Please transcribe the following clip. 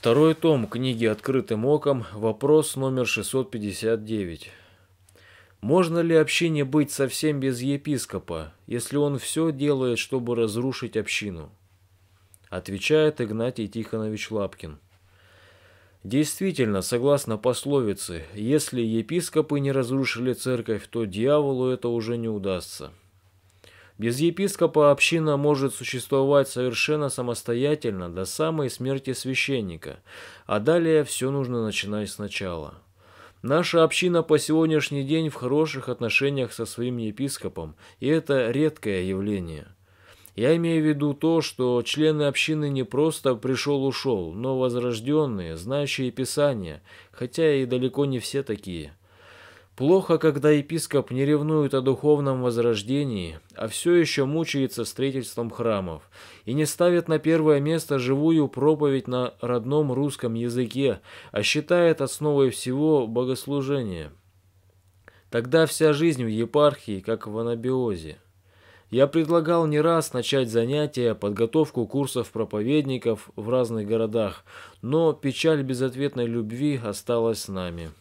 Второй том книги «Открытым оком», вопрос номер 659. Можно ли общине быть совсем без епископа, если он все делает, чтобы разрушить общину? Отвечает Игнатий Тихонович Лапкин. Действительно, согласно пословице, если епископы не разрушили церковь, то дьяволу это уже не удастся. Без епископа община может существовать совершенно самостоятельно до самой смерти священника, а далее все нужно начинать сначала. Наша община по сегодняшний день в хороших отношениях со своим епископом, и это редкое явление. Я имею в виду то, что члены общины не просто пришел-ушел, но возрожденные, знающие Писание, хотя и далеко не все такие – Плохо, когда епископ не ревнует о духовном возрождении, а все еще мучается строительством храмов и не ставит на первое место живую проповедь на родном русском языке, а считает основой всего богослужения. Тогда вся жизнь в епархии, как в анабиозе. Я предлагал не раз начать занятия, подготовку курсов проповедников в разных городах, но печаль безответной любви осталась с нами.